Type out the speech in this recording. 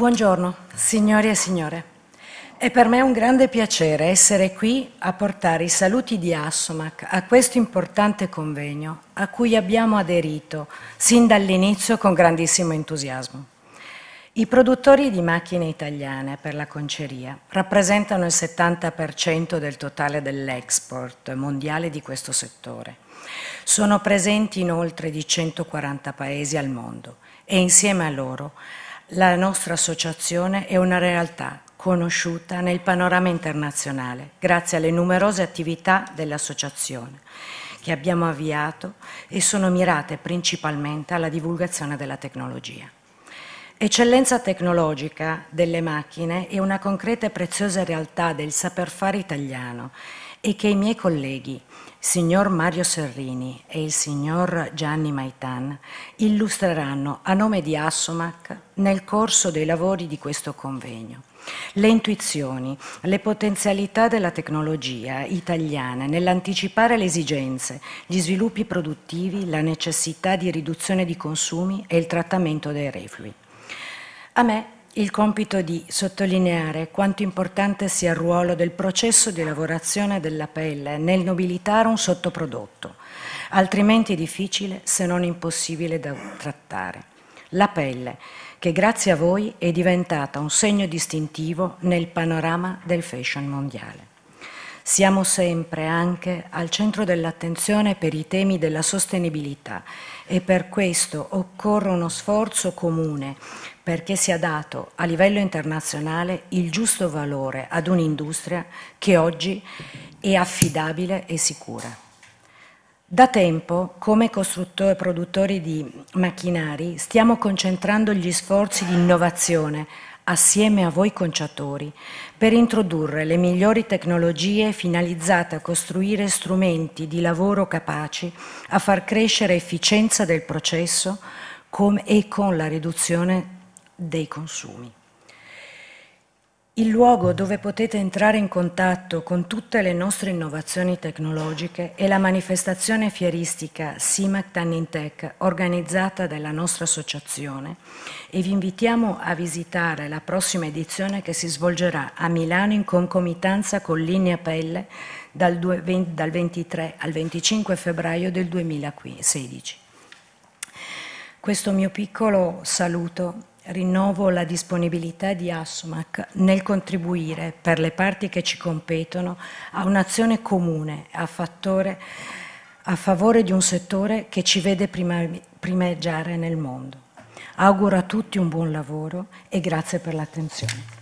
Buongiorno, signori e signore. È per me un grande piacere essere qui a portare i saluti di Assomac a questo importante convegno a cui abbiamo aderito sin dall'inizio con grandissimo entusiasmo. I produttori di macchine italiane per la conceria rappresentano il 70% del totale dell'export mondiale di questo settore. Sono presenti in oltre di 140 paesi al mondo e insieme a loro la nostra associazione è una realtà conosciuta nel panorama internazionale grazie alle numerose attività dell'associazione che abbiamo avviato e sono mirate principalmente alla divulgazione della tecnologia. Eccellenza tecnologica delle macchine è una concreta e preziosa realtà del saper fare italiano e che i miei colleghi, signor Mario Serrini e il signor Gianni Maitan, illustreranno a nome di Assomac nel corso dei lavori di questo convegno. Le intuizioni, le potenzialità della tecnologia italiana nell'anticipare le esigenze, gli sviluppi produttivi, la necessità di riduzione di consumi e il trattamento dei reflui. A me il compito di sottolineare quanto importante sia il ruolo del processo di lavorazione della pelle nel nobilitare un sottoprodotto, altrimenti difficile se non impossibile da trattare. La pelle, che grazie a voi è diventata un segno distintivo nel panorama del fashion mondiale. Siamo sempre anche al centro dell'attenzione per i temi della sostenibilità e per questo occorre uno sforzo comune perché sia dato a livello internazionale il giusto valore ad un'industria che oggi è affidabile e sicura. Da tempo, come costruttori e produttori di macchinari, stiamo concentrando gli sforzi di innovazione assieme a voi conciatori, per introdurre le migliori tecnologie finalizzate a costruire strumenti di lavoro capaci a far crescere efficienza del processo e con la riduzione dei consumi il luogo dove potete entrare in contatto con tutte le nostre innovazioni tecnologiche è la manifestazione fieristica CIMAC Tannin Tech organizzata dalla nostra associazione e vi invitiamo a visitare la prossima edizione che si svolgerà a Milano in concomitanza con Linea Pelle dal 23 al 25 febbraio del 2016. Questo mio piccolo saluto rinnovo la disponibilità di Assomac nel contribuire per le parti che ci competono a un'azione comune a, fattore, a, favore di un settore che ci vede prima, primeggiare nel mondo. Auguro a tutti un buon lavoro e grazie per l'attenzione.